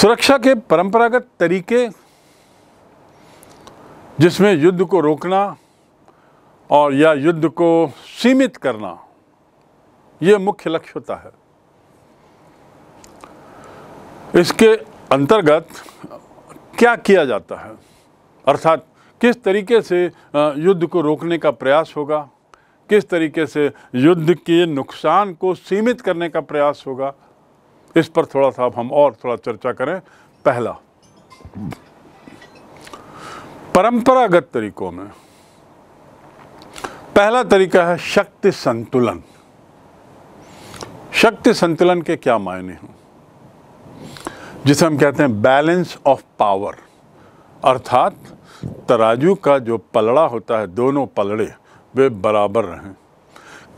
सुरक्षा के परंपरागत तरीके जिसमें युद्ध को रोकना और या युद्ध को सीमित करना ये मुख्य लक्ष्य होता है इसके अंतर्गत क्या किया जाता है अर्थात किस तरीके से युद्ध को रोकने का प्रयास होगा किस तरीके से युद्ध के नुकसान को सीमित करने का प्रयास होगा इस पर थोड़ा सा हम और थोड़ा चर्चा करें पहला परंपरागत तरीकों में पहला तरीका है शक्ति संतुलन शक्ति संतुलन के क्या मायने हैं जिसे हम कहते हैं बैलेंस ऑफ पावर अर्थात तराजू का जो पलड़ा होता है दोनों पलड़े वे बराबर रहें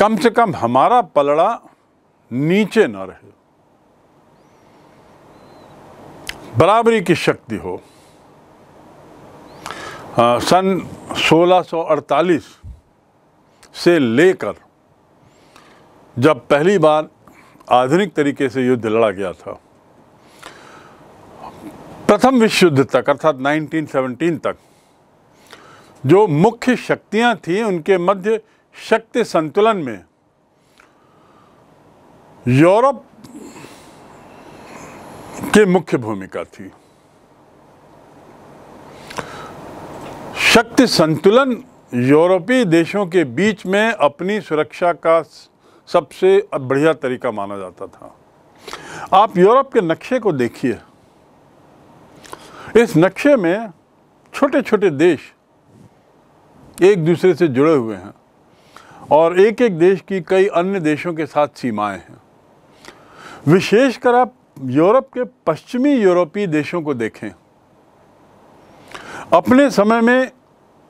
कम से कम हमारा पलड़ा नीचे ना रहे बराबरी की शक्ति हो आ, सन 1648 से लेकर जब पहली बार आधुनिक तरीके से युद्ध लड़ा गया था प्रथम विश्व युद्ध तक अर्थात 1917 तक जो मुख्य शक्तियां थीं उनके मध्य शक्ति संतुलन में यूरोप की मुख्य भूमिका थी शक्ति संतुलन यूरोपीय देशों के बीच में अपनी सुरक्षा का सबसे बढ़िया तरीका माना जाता था आप यूरोप के नक्शे को देखिए इस नक्शे में छोटे छोटे देश एक दूसरे से जुड़े हुए हैं और एक एक देश की कई अन्य देशों के साथ सीमाएं हैं विशेषकर आप यूरोप के पश्चिमी यूरोपीय देशों को देखें अपने समय में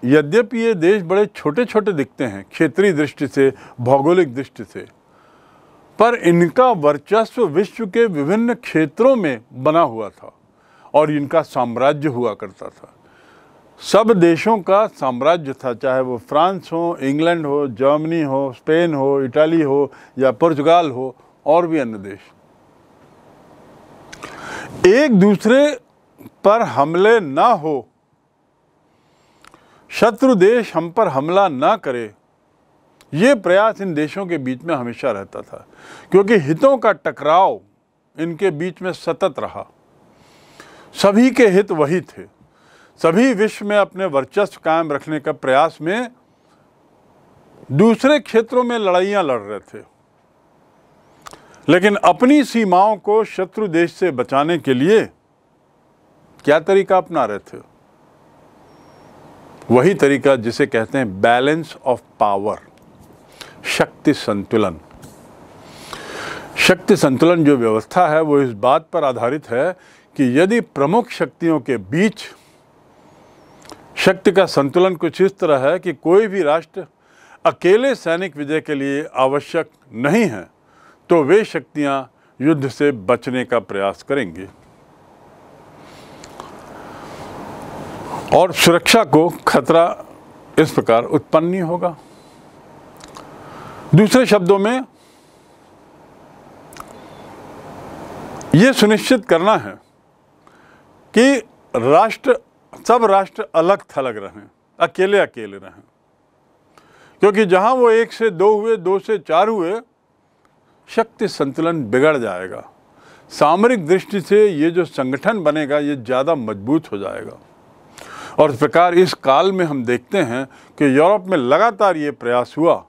यद्यपि ये देश बड़े छोटे छोटे दिखते हैं क्षेत्रीय दृष्टि से भौगोलिक दृष्टि से पर इनका वर्चस्व विश्व के विभिन्न क्षेत्रों में बना हुआ था और इनका साम्राज्य हुआ करता था सब देशों का साम्राज्य था चाहे वो फ्रांस हो इंग्लैंड हो जर्मनी हो स्पेन हो इटाली हो या पुर्तगाल हो और भी अन्य देश एक दूसरे पर हमले ना हो शत्रु देश हम पर हमला ना करे ये प्रयास इन देशों के बीच में हमेशा रहता था क्योंकि हितों का टकराव इनके बीच में सतत रहा सभी के हित वही थे सभी विश्व में अपने वर्चस्व कायम रखने का प्रयास में दूसरे क्षेत्रों में लड़ाइयाँ लड़ रहे थे लेकिन अपनी सीमाओं को शत्रु देश से बचाने के लिए क्या तरीका अपना रहे थे वही तरीका जिसे कहते हैं बैलेंस ऑफ पावर शक्ति संतुलन शक्ति संतुलन जो व्यवस्था है वो इस बात पर आधारित है कि यदि प्रमुख शक्तियों के बीच शक्ति का संतुलन कुछ इस तरह है कि कोई भी राष्ट्र अकेले सैनिक विजय के लिए आवश्यक नहीं है तो वे शक्तियां युद्ध से बचने का प्रयास करेंगे और सुरक्षा को खतरा इस प्रकार उत्पन्न नहीं होगा दूसरे शब्दों में यह सुनिश्चित करना है कि राष्ट्र सब राष्ट्र अलग थलग रहे अकेले अकेले रहें क्योंकि जहां वो एक से दो हुए दो से चार हुए शक्ति संतुलन बिगड़ जाएगा सामरिक दृष्टि से ये जो संगठन बनेगा ये ज़्यादा मजबूत हो जाएगा और इस प्रकार इस काल में हम देखते हैं कि यूरोप में लगातार ये प्रयास हुआ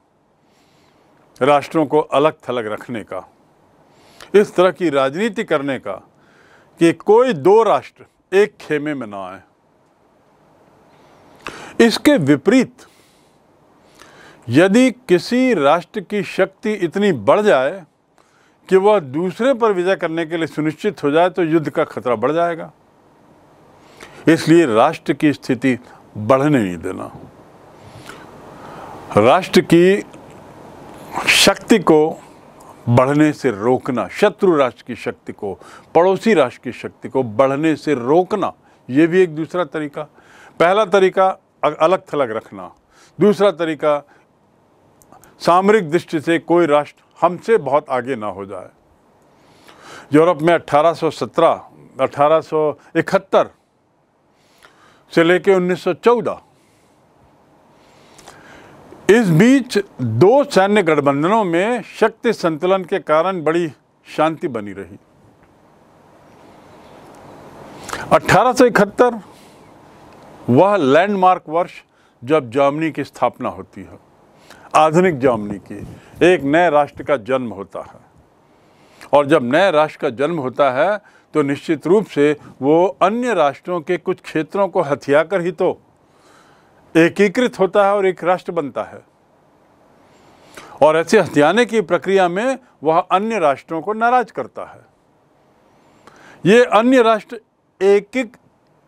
राष्ट्रों को अलग थलग रखने का इस तरह की राजनीति करने का कि कोई दो राष्ट्र एक खेमे में ना आए इसके विपरीत यदि किसी राष्ट्र की शक्ति इतनी बढ़ जाए कि वह दूसरे पर विजय करने के लिए सुनिश्चित हो जाए तो युद्ध का खतरा बढ़ जाएगा इसलिए राष्ट्र की स्थिति बढ़ने नहीं देना राष्ट्र की शक्ति को बढ़ने से रोकना शत्रु राष्ट्र की शक्ति को पड़ोसी राष्ट्र की शक्ति को बढ़ने से रोकना ये भी एक दूसरा तरीका पहला तरीका अलग थलग रखना दूसरा तरीका सामरिक दृष्टि से कोई राष्ट्र हमसे बहुत आगे ना हो जाए यूरोप में 1817, 1871 से लेकर 1914 इस बीच दो सैन्य गठबंधनों में शक्ति संतुलन के कारण बड़ी शांति बनी रही 1871 वह लैंडमार्क वर्ष जब जर्मनी की स्थापना होती है आधुनिक जर्मनी की एक नए राष्ट्र का जन्म होता है और जब नए राष्ट्र का जन्म होता है तो निश्चित रूप से वो अन्य राष्ट्रों के कुछ क्षेत्रों को हथियाकर ही तो एकीकृत होता है और एक राष्ट्र बनता है और ऐसे हथियाने की प्रक्रिया में वह अन्य राष्ट्रों को नाराज करता है ये अन्य राष्ट्र एक एक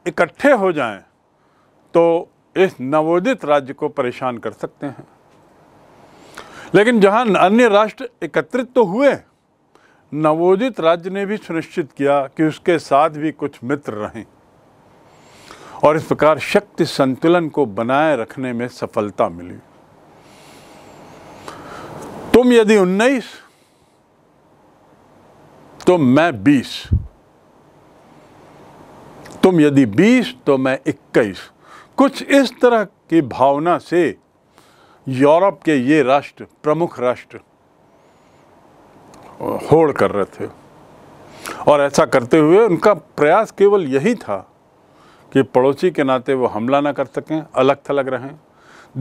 इकट्ठे हो जाएं तो इस नवोदित राज्य को परेशान कर सकते हैं लेकिन जहां अन्य राष्ट्र एकत्रित तो हुए नवोदित राज्य ने भी सुनिश्चित किया कि उसके साथ भी कुछ मित्र रहें और इस प्रकार शक्ति संतुलन को बनाए रखने में सफलता मिली तुम यदि उन्नीस तो मैं बीस तुम यदि बीस तो मैं इक्कीस कुछ इस तरह की भावना से यूरोप के ये राष्ट्र प्रमुख राष्ट्र होड़ कर रहे थे और ऐसा करते हुए उनका प्रयास केवल यही था कि पड़ोसी के नाते वो हमला ना कर सकें अलग थलग रहें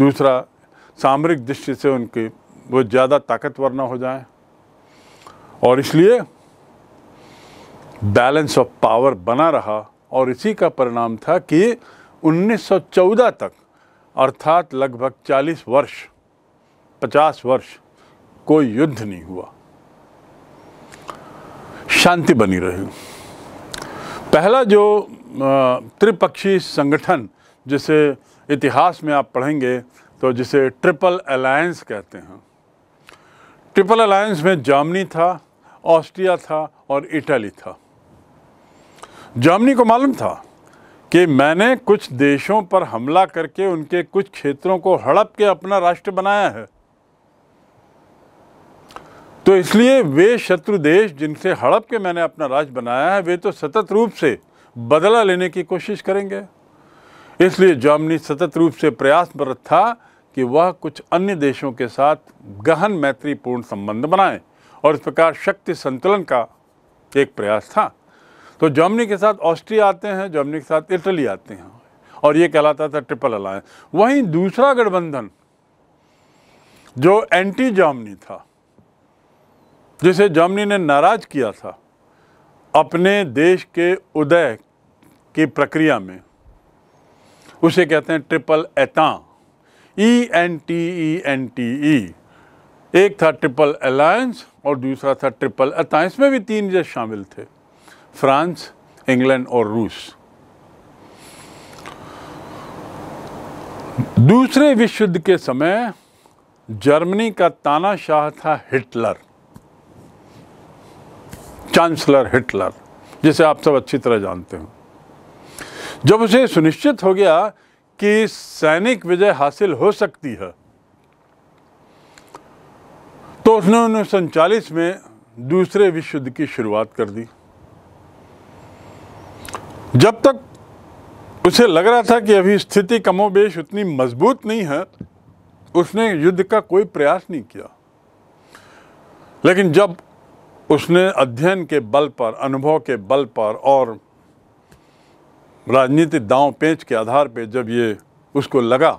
दूसरा सामरिक दृष्टि से उनके वो ज़्यादा ताकतवर ना हो जाए और इसलिए बैलेंस ऑफ पावर बना रहा और इसी का परिणाम था कि 1914 तक अर्थात लगभग 40 वर्ष 50 वर्ष कोई युद्ध नहीं हुआ शांति बनी रही पहला जो त्रिपक्षीय संगठन जिसे इतिहास में आप पढ़ेंगे तो जिसे ट्रिपल अलायंस कहते हैं ट्रिपल अलायंस में जर्मनी था ऑस्ट्रिया था और इटली था जर्मनी को मालूम था कि मैंने कुछ देशों पर हमला करके उनके कुछ क्षेत्रों को हड़प के अपना राष्ट्र बनाया है तो इसलिए वे शत्रु देश जिनसे हड़प के मैंने अपना राज बनाया है वे तो सतत रूप से बदला लेने की कोशिश करेंगे इसलिए जर्मनी सतत रूप से प्रयासरत था कि वह कुछ अन्य देशों के साथ गहन मैत्रीपूर्ण संबंध बनाए और इस प्रकार शक्ति संतुलन का एक प्रयास था तो जर्मनी के साथ ऑस्ट्रिया आते हैं जर्मनी के साथ इटली आते हैं और ये कहलाता था ट्रिपल अलायंस वहीं दूसरा गठबंधन जो एंटी जर्मनी था जिसे जर्मनी ने नाराज किया था अपने देश के उदय की प्रक्रिया में उसे कहते हैं ट्रिपल एता E N T E N T E एक था ट्रिपल अलायंस और दूसरा था ट्रिपल अता इसमें भी तीन जज शामिल थे फ्रांस इंग्लैंड और रूस दूसरे विश्व युद्ध के समय जर्मनी का तानाशाह था हिटलर चांसलर हिटलर जिसे आप सब अच्छी तरह जानते हो जब उसे सुनिश्चित हो गया कि सैनिक विजय हासिल हो सकती है तो उसने उन्नीस में दूसरे विश्व युद्ध की शुरुआत कर दी जब तक उसे लग रहा था कि अभी स्थिति कमोबेश उतनी मजबूत नहीं है उसने युद्ध का कोई प्रयास नहीं किया लेकिन जब उसने अध्ययन के बल पर अनुभव के बल पर और राजनीतिक दांव पेंच के आधार पर जब ये उसको लगा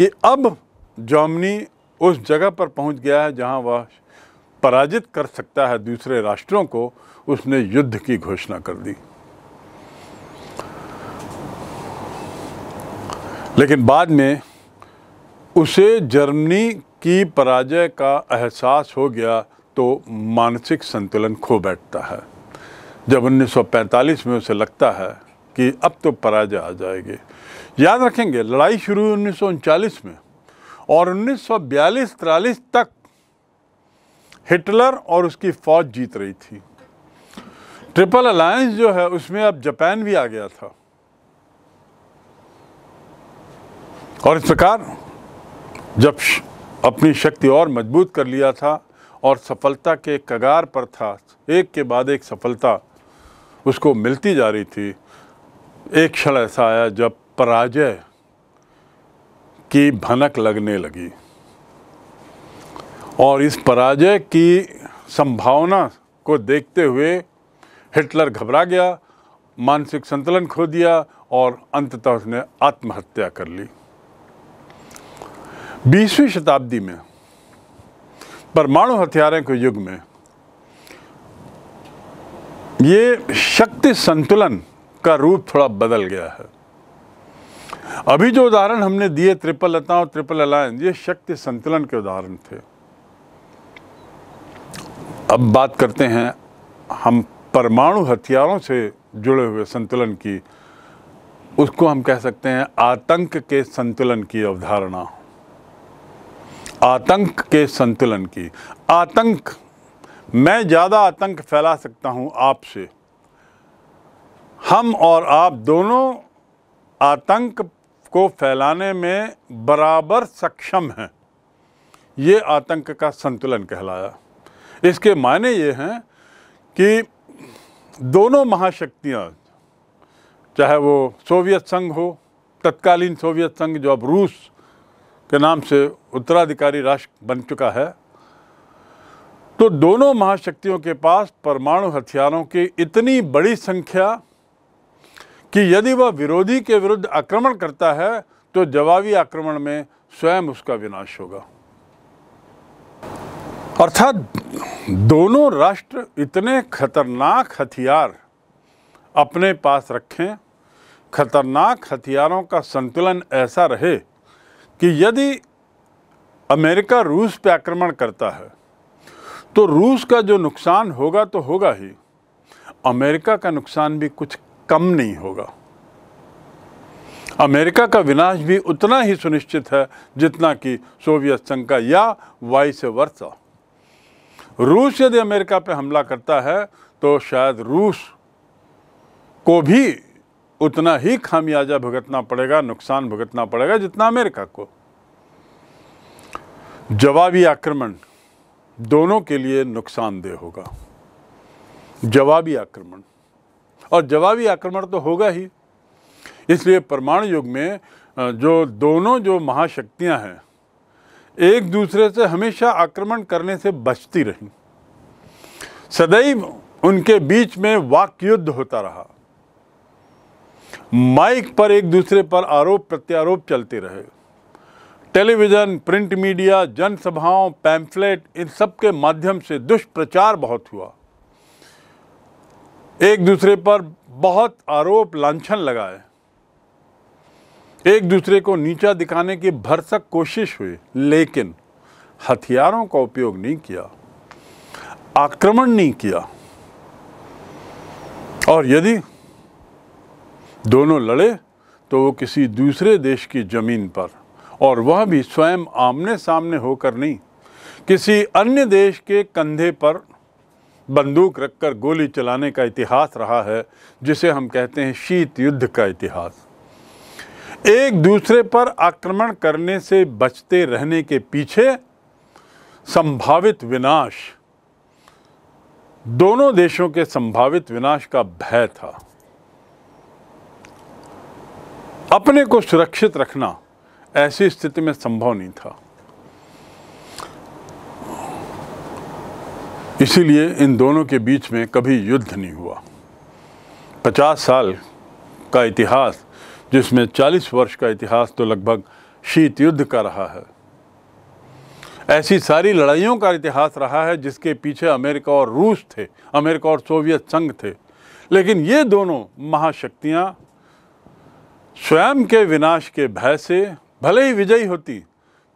कि अब जर्मनी उस जगह पर पहुंच गया है जहां वह पराजित कर सकता है दूसरे राष्ट्रों को उसने युद्ध की घोषणा कर दी लेकिन बाद में उसे जर्मनी की पराजय का एहसास हो गया तो मानसिक संतुलन खो बैठता है जब 1945 में उसे लगता है कि अब तो पराजय आ जाएगी याद रखेंगे लड़ाई शुरू हुई उन्नीस में और 1942-43 तक हिटलर और उसकी फौज जीत रही थी ट्रिपल अलायंस जो है उसमें अब जापान भी आ गया था और इस प्रकार जब अपनी शक्ति और मजबूत कर लिया था और सफलता के कगार पर था एक के बाद एक सफलता उसको मिलती जा रही थी एक क्षण ऐसा आया जब पराजय की भनक लगने लगी और इस पराजय की संभावना को देखते हुए हिटलर घबरा गया मानसिक संतुलन खो दिया और अंततः उसने आत्महत्या कर ली बीसवीं शताब्दी में परमाणु हथियारों के युग में ये शक्ति संतुलन का रूप थोड़ा बदल गया है अभी जो उदाहरण हमने दिए ट्रिपल लता और ट्रिपल अलायंस ये शक्ति संतुलन के उदाहरण थे अब बात करते हैं हम परमाणु हथियारों से जुड़े हुए संतुलन की उसको हम कह सकते हैं आतंक के संतुलन की अवधारणा आतंक के संतुलन की आतंक मैं ज़्यादा आतंक फैला सकता हूँ आपसे हम और आप दोनों आतंक को फैलाने में बराबर सक्षम हैं ये आतंक का संतुलन कहलाया इसके मायने ये हैं कि दोनों महाशक्तियाँ चाहे वो सोवियत संघ हो तत्कालीन सोवियत संघ जो अब रूस के नाम से उत्तराधिकारी राष्ट्र बन चुका है तो दोनों महाशक्तियों के पास परमाणु हथियारों की इतनी बड़ी संख्या कि यदि वह विरोधी के विरुद्ध आक्रमण करता है तो जवाबी आक्रमण में स्वयं उसका विनाश होगा अर्थात दोनों राष्ट्र इतने खतरनाक हथियार अपने पास रखें खतरनाक हथियारों का संतुलन ऐसा रहे कि यदि अमेरिका रूस पर आक्रमण करता है तो रूस का जो नुकसान होगा तो होगा ही अमेरिका का नुकसान भी कुछ कम नहीं होगा अमेरिका का विनाश भी उतना ही सुनिश्चित है जितना कि सोवियत संघ का या से वर्षा रूस यदि अमेरिका पर हमला करता है तो शायद रूस को भी उतना ही खामियाजा भुगतना पड़ेगा नुकसान भुगतना पड़ेगा जितना अमेरिका को जवाबी आक्रमण दोनों के लिए नुकसानदेह होगा जवाबी आक्रमण और जवाबी आक्रमण तो होगा ही इसलिए परमाणु युग में जो दोनों जो महाशक्तियां हैं एक दूसरे से हमेशा आक्रमण करने से बचती रहीं सदैव उनके बीच में वाक युद्ध होता रहा माइक पर एक दूसरे पर आरोप प्रत्यारोप चलते रहे टेलीविज़न प्रिंट मीडिया जनसभाओं पैम्फलेट इन सब के माध्यम से दुष्प्रचार बहुत हुआ एक दूसरे पर बहुत आरोप लांछन लगाए एक दूसरे को नीचा दिखाने की भरसक कोशिश हुई लेकिन हथियारों का उपयोग नहीं किया आक्रमण नहीं किया और यदि दोनों लड़े तो वो किसी दूसरे देश की ज़मीन पर और वह भी स्वयं आमने सामने होकर नहीं किसी अन्य देश के कंधे पर बंदूक रखकर गोली चलाने का इतिहास रहा है जिसे हम कहते हैं शीत युद्ध का इतिहास एक दूसरे पर आक्रमण करने से बचते रहने के पीछे संभावित विनाश दोनों देशों के संभावित विनाश का भय था अपने को सुरक्षित रखना ऐसी स्थिति में संभव नहीं था इसीलिए इन दोनों के बीच में कभी युद्ध नहीं हुआ पचास साल का इतिहास जिसमें चालीस वर्ष का इतिहास तो लगभग शीत युद्ध का रहा है ऐसी सारी लड़ाइयों का इतिहास रहा है जिसके पीछे अमेरिका और रूस थे अमेरिका और सोवियत संघ थे लेकिन ये दोनों महाशक्तियाँ स्वयं के विनाश के भय से भले ही विजयी होती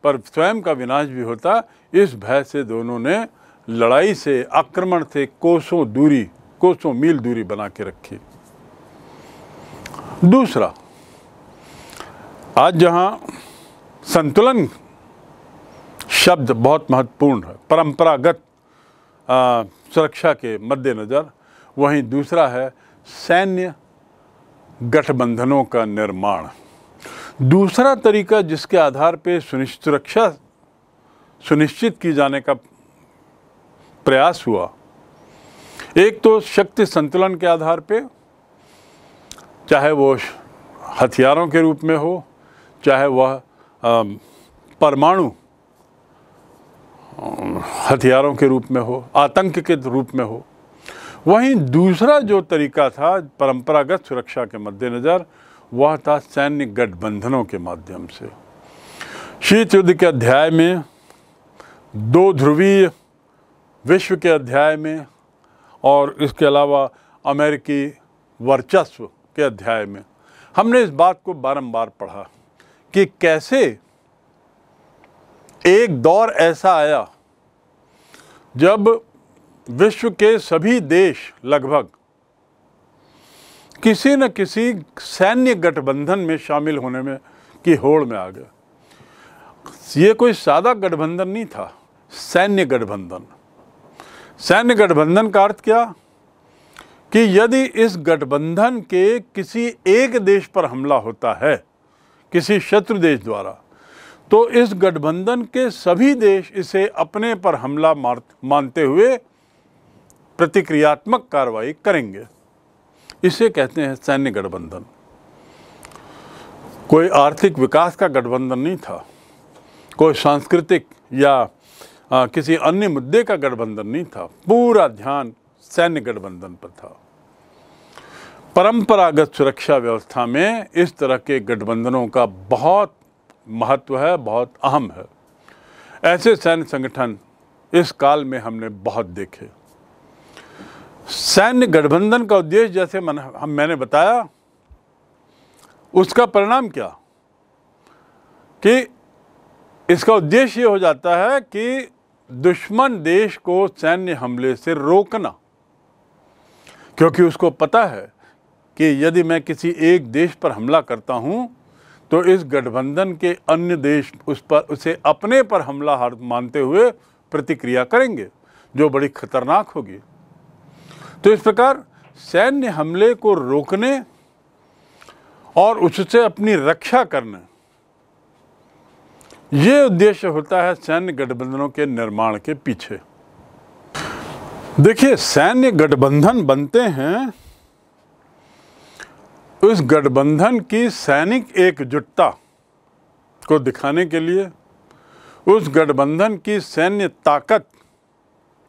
पर स्वयं का विनाश भी होता इस भय से दोनों ने लड़ाई से आक्रमण से कोसों दूरी कोसों मील दूरी बना के रखी दूसरा आज जहाँ संतुलन शब्द बहुत महत्वपूर्ण है परंपरागत सुरक्षा के मद्देनज़र वहीं दूसरा है सैन्य गठबंधनों का निर्माण दूसरा तरीका जिसके आधार पर सुरक्षा सुनिश्चित की जाने का प्रयास हुआ एक तो शक्ति संतुलन के आधार पे चाहे वो हथियारों के रूप में हो चाहे वह परमाणु हथियारों के रूप में हो आतंक के रूप में हो वहीं दूसरा जो तरीका था परंपरागत सुरक्षा के मद्देनज़र वह था सैन्य गठबंधनों के माध्यम से शीत युद्ध के अध्याय में दो ध्रुवीय विश्व के अध्याय में और इसके अलावा अमेरिकी वर्चस्व के अध्याय में हमने इस बात को बारंबार पढ़ा कि कैसे एक दौर ऐसा आया जब विश्व के सभी देश लगभग किसी न किसी सैन्य गठबंधन में शामिल होने में की होड़ में आ गया ये कोई सादा गठबंधन नहीं था सैन्य गठबंधन सैन्य गठबंधन का अर्थ क्या कि यदि इस गठबंधन के किसी एक देश पर हमला होता है किसी शत्रु देश द्वारा तो इस गठबंधन के सभी देश इसे अपने पर हमला मानते हुए प्रतिक्रियात्मक कार्रवाई करेंगे इसे कहते हैं सैन्य गठबंधन कोई आर्थिक विकास का गठबंधन नहीं था कोई सांस्कृतिक या आ, किसी अन्य मुद्दे का गठबंधन नहीं था पूरा ध्यान सैन्य गठबंधन पर था परंपरागत सुरक्षा व्यवस्था में इस तरह के गठबंधनों का बहुत महत्व है बहुत अहम है ऐसे सैन्य संगठन इस काल में हमने बहुत देखे सैन्य गठबंधन का उद्देश्य जैसे मन, हम मैंने बताया उसका परिणाम क्या कि इसका उद्देश्य ये हो जाता है कि दुश्मन देश को सैन्य हमले से रोकना क्योंकि उसको पता है कि यदि मैं किसी एक देश पर हमला करता हूँ तो इस गठबंधन के अन्य देश उस पर उसे अपने पर हमला हार मानते हुए प्रतिक्रिया करेंगे जो बड़ी खतरनाक होगी तो इस प्रकार सैन्य हमले को रोकने और उससे अपनी रक्षा करने ये उद्देश्य होता है सैन्य गठबंधनों के निर्माण के पीछे देखिए सैन्य गठबंधन बनते हैं उस गठबंधन की सैनिक एकजुटता को दिखाने के लिए उस गठबंधन की सैन्य ताकत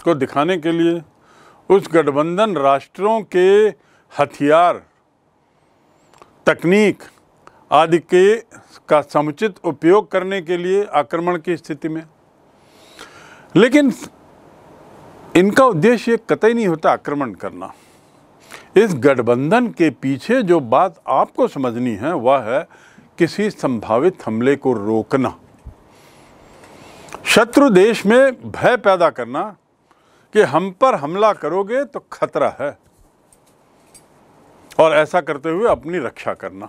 को दिखाने के लिए उस गठबंधन राष्ट्रों के हथियार तकनीक आदि के का समुचित उपयोग करने के लिए आक्रमण की स्थिति में लेकिन इनका उद्देश्य कतई नहीं होता आक्रमण करना इस गठबंधन के पीछे जो बात आपको समझनी है वह है किसी संभावित हमले को रोकना शत्रु देश में भय पैदा करना कि हम पर हमला करोगे तो खतरा है और ऐसा करते हुए अपनी रक्षा करना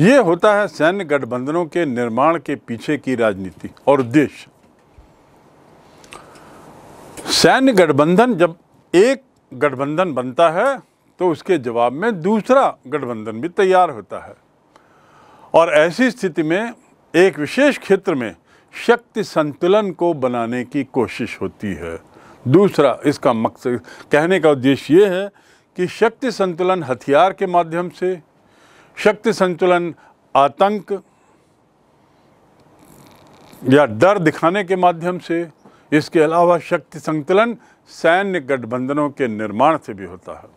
ये होता है सैन्य गठबंधनों के निर्माण के पीछे की राजनीति और उद्देश्य सैन्य गठबंधन जब एक गठबंधन बनता है तो उसके जवाब में दूसरा गठबंधन भी तैयार होता है और ऐसी स्थिति में एक विशेष क्षेत्र में शक्ति संतुलन को बनाने की कोशिश होती है दूसरा इसका मकसद कहने का उद्देश्य ये है कि शक्ति संतुलन हथियार के माध्यम से शक्ति संतुलन आतंक या डर दिखाने के माध्यम से इसके अलावा शक्ति संतुलन सैन्य गठबंधनों के निर्माण से भी होता है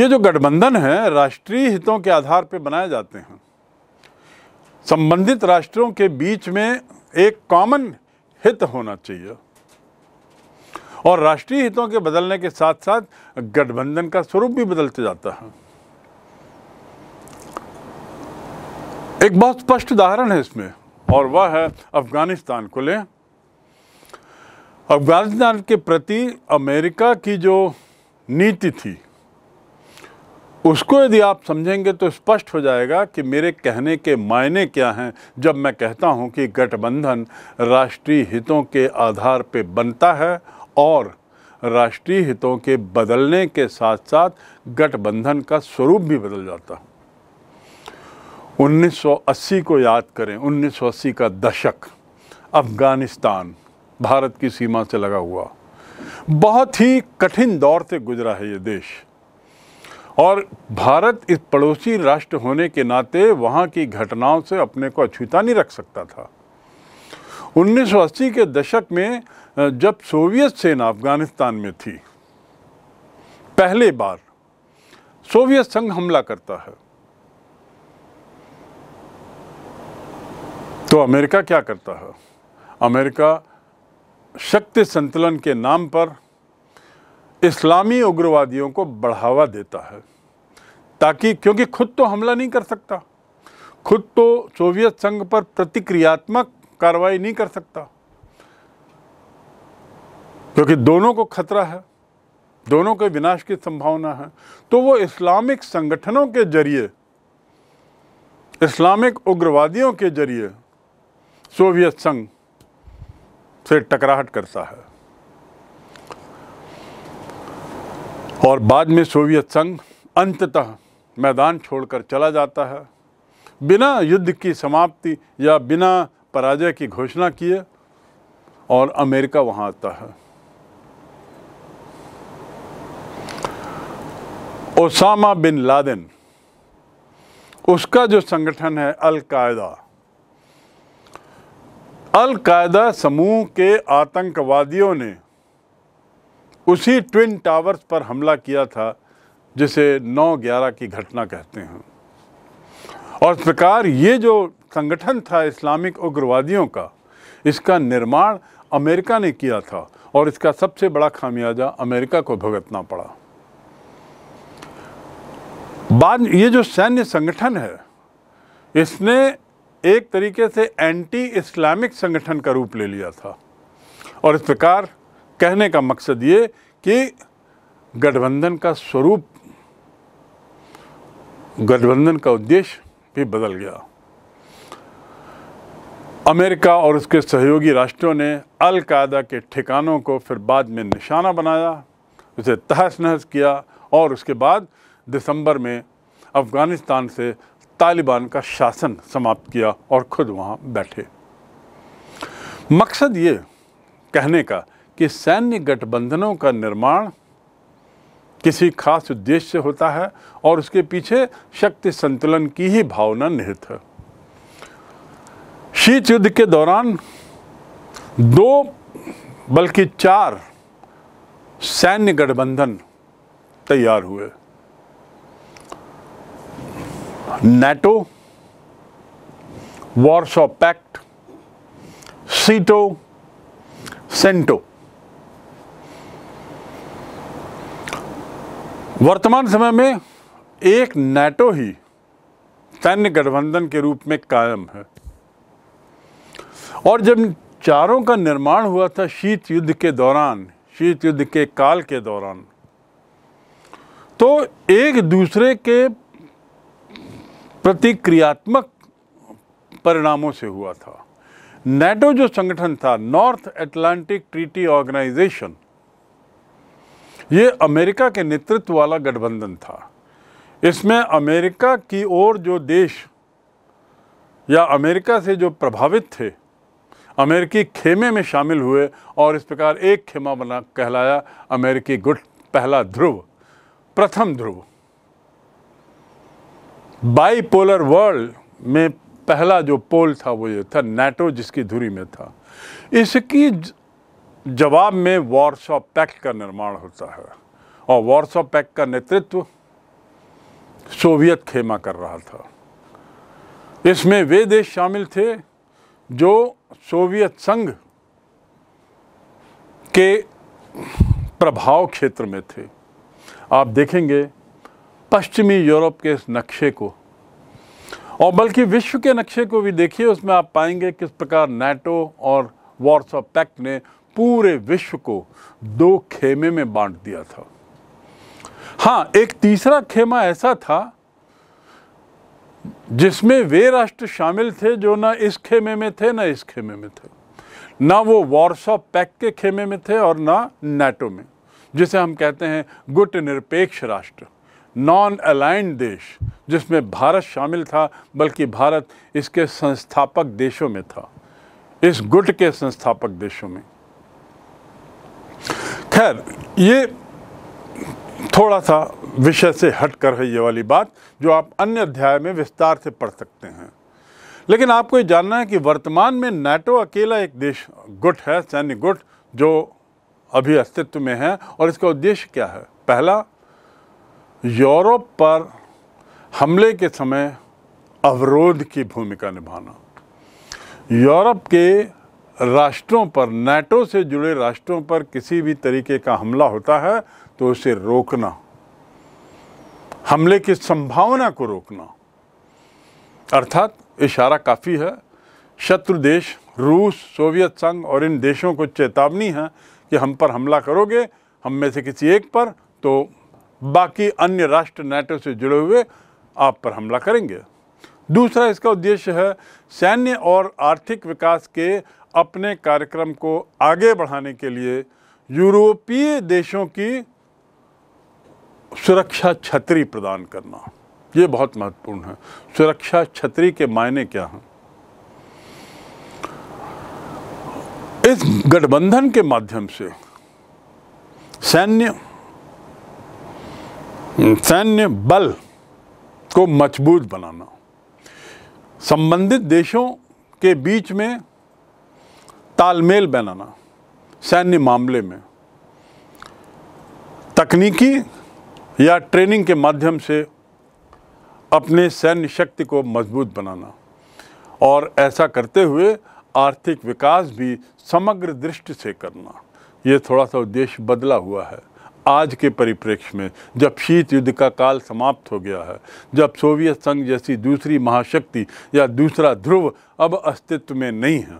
ये जो गठबंधन है राष्ट्रीय हितों के आधार पर बनाए जाते हैं संबंधित राष्ट्रों के बीच में एक कॉमन हित होना चाहिए और राष्ट्रीय हितों के बदलने के साथ साथ गठबंधन का स्वरूप भी बदलते जाता है एक बहुत स्पष्ट उदाहरण है इसमें और वह है अफगानिस्तान को लें अफगानिस्तान के प्रति अमेरिका की जो नीति थी उसको यदि आप समझेंगे तो स्पष्ट हो जाएगा कि मेरे कहने के मायने क्या हैं जब मैं कहता हूं कि गठबंधन राष्ट्रीय हितों के आधार पर बनता है और राष्ट्रीय हितों के बदलने के साथ साथ गठबंधन का स्वरूप भी बदल जाता है 1980 को याद करें 1980 का दशक अफ़गानिस्तान भारत की सीमा से लगा हुआ बहुत ही कठिन दौर से गुजरा है ये देश और भारत इस पड़ोसी राष्ट्र होने के नाते वहाँ की घटनाओं से अपने को अछूता नहीं रख सकता था 1980 के दशक में जब सोवियत सेना अफगानिस्तान में थी पहले बार सोवियत संघ हमला करता है तो अमेरिका क्या करता है अमेरिका शक्ति संतुलन के नाम पर इस्लामी उग्रवादियों को बढ़ावा देता है ताकि क्योंकि खुद तो हमला नहीं कर सकता खुद तो सोवियत संघ पर प्रतिक्रियात्मक कार्रवाई नहीं कर सकता क्योंकि दोनों को खतरा है दोनों के विनाश की संभावना है तो वो इस्लामिक संगठनों के जरिए इस्लामिक उग्रवादियों के जरिए सोवियत संघ से टकराहट करता है और बाद में सोवियत संघ अंततः मैदान छोड़कर चला जाता है बिना युद्ध की समाप्ति या बिना पराजय की घोषणा किए और अमेरिका वहाँ आता है ओसामा बिन लादेन उसका जो संगठन है अलकायदा अलकायदा समूह के आतंकवादियों ने उसी ट्विन टावर्स पर हमला किया था जिसे 9-11 की घटना कहते हैं और इस प्रकार ये जो संगठन था इस्लामिक उग्रवादियों का इसका निर्माण अमेरिका ने किया था और इसका सबसे बड़ा खामियाजा अमेरिका को भुगतना पड़ा बाद ये जो सैन्य संगठन है इसने एक तरीके से एंटी इस्लामिक संगठन का रूप ले लिया था और इस प्रकार कहने का मकसद ये कि गठबंधन का स्वरूप गठबंधन का उद्देश्य भी बदल गया अमेरिका और उसके सहयोगी राष्ट्रों ने अलकायदा के ठिकानों को फिर बाद में निशाना बनाया उसे तहस नहस किया और उसके बाद दिसंबर में अफ़गानिस्तान से तालिबान का शासन समाप्त किया और ख़ुद वहाँ बैठे मकसद ये कहने का कि सैन्य गठबंधनों का निर्माण किसी खास उद्देश्य से होता है और उसके पीछे शक्ति संतुलन की ही भावना निहित है शीत युद्ध के दौरान दो बल्कि चार सैन्य गठबंधन तैयार हुए NATO Warsaw pact SEATO CENTO वर्तमान समय में एक नेटो ही सैन्य गठबंधन के रूप में कायम है और जब चारों का निर्माण हुआ था शीत युद्ध के दौरान शीत युद्ध के काल के दौरान तो एक दूसरे के प्रतिक्रियात्मक परिणामों से हुआ था नेटो जो संगठन था नॉर्थ एटलांटिक ट्रीटी ऑर्गेनाइजेशन ये अमेरिका के नेतृत्व वाला गठबंधन था इसमें अमेरिका की ओर जो देश या अमेरिका से जो प्रभावित थे अमेरिकी खेमे में शामिल हुए और इस प्रकार एक खेमा बना कहलाया अमेरिकी गुट पहला ध्रुव प्रथम ध्रुव बाईपोलर वर्ल्ड में पहला जो पोल था वो ये था नेटो जिसकी धुरी में था इसकी जवाब में वॉरशॉप पैक्ट का निर्माण होता है और वॉरशॉप पैक्ट का नेतृत्व सोवियत खेमा कर रहा था इसमें वे देश शामिल थे जो सोवियत संघ के प्रभाव क्षेत्र में थे आप देखेंगे पश्चिमी यूरोप के इस नक्शे को और बल्कि विश्व के नक्शे को भी देखिए उसमें आप पाएंगे किस प्रकार नेटो और वॉर्सो पैक्ट ने पूरे विश्व को दो खेमे में बांट दिया था हाँ एक तीसरा खेमा ऐसा था जिसमें वे राष्ट्र शामिल थे जो ना इस खेमे में थे ना इस खेमे में थे ना वो वॉरसॉ पैक के खेमे में थे और ना नेटो में जिसे हम कहते हैं गुट निरपेक्ष राष्ट्र नॉन अलाइंड देश जिसमें भारत शामिल था बल्कि भारत इसके संस्थापक देशों में था इस गुट के संस्थापक देशों में खैर ये थोड़ा सा विषय से हटकर है ये वाली बात जो आप अन्य अध्याय में विस्तार से पढ़ सकते हैं लेकिन आपको ये जानना है कि वर्तमान में नाटो अकेला एक देश गुट है सैन्य गुट जो अभी अस्तित्व में है और इसका उद्देश्य क्या है पहला यूरोप पर हमले के समय अवरोध की भूमिका निभाना यूरोप के राष्ट्रों पर नेटो से जुड़े राष्ट्रों पर किसी भी तरीके का हमला होता है तो उसे रोकना हमले की संभावना को रोकना अर्थात इशारा काफ़ी है शत्रु देश रूस सोवियत संघ और इन देशों को चेतावनी है कि हम पर हमला करोगे हम में से किसी एक पर तो बाकी अन्य राष्ट्र नेटो से जुड़े हुए आप पर हमला करेंगे दूसरा इसका उद्देश्य है सैन्य और आर्थिक विकास के अपने कार्यक्रम को आगे बढ़ाने के लिए यूरोपीय देशों की सुरक्षा छतरी प्रदान करना ये बहुत महत्वपूर्ण है सुरक्षा छतरी के मायने क्या हैं इस गठबंधन के माध्यम से सैन्य सैन्य बल को मजबूत बनाना संबंधित देशों के बीच में तालमेल बनाना सैन्य मामले में तकनीकी या ट्रेनिंग के माध्यम से अपने सैन्य शक्ति को मजबूत बनाना और ऐसा करते हुए आर्थिक विकास भी समग्र दृष्टि से करना ये थोड़ा सा उद्देश्य बदला हुआ है आज के परिप्रेक्ष्य में जब शीत युद्ध का काल समाप्त हो गया है जब सोवियत संघ जैसी दूसरी महाशक्ति या दूसरा ध्रुव अब अस्तित्व में नहीं है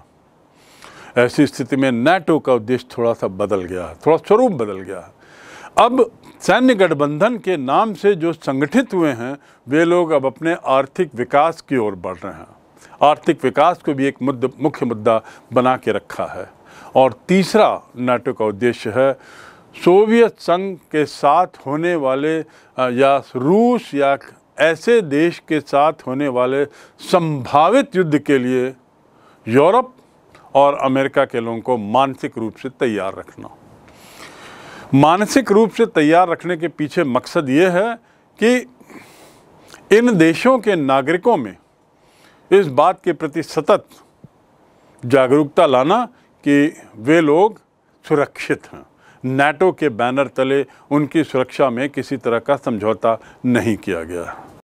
ऐसी स्थिति में नाटो का उद्देश्य थोड़ा सा बदल गया है थोड़ा स्वरूप बदल गया है अब सैन्य गठबंधन के नाम से जो संगठित हुए हैं वे लोग अब अपने आर्थिक विकास की ओर बढ़ रहे हैं आर्थिक विकास को भी एक मुद्द मुख्य मुद्दा बना के रखा है और तीसरा नाटो का उद्देश्य है सोवियत संघ के साथ होने वाले या रूस या ऐसे देश के साथ होने वाले संभावित युद्ध के लिए यूरोप और अमेरिका के लोगों को मानसिक रूप से तैयार रखना मानसिक रूप से तैयार रखने के पीछे मकसद ये है कि इन देशों के नागरिकों में इस बात के प्रति सतत जागरूकता लाना कि वे लोग सुरक्षित हैं नाटो के बैनर तले उनकी सुरक्षा में किसी तरह का समझौता नहीं किया गया है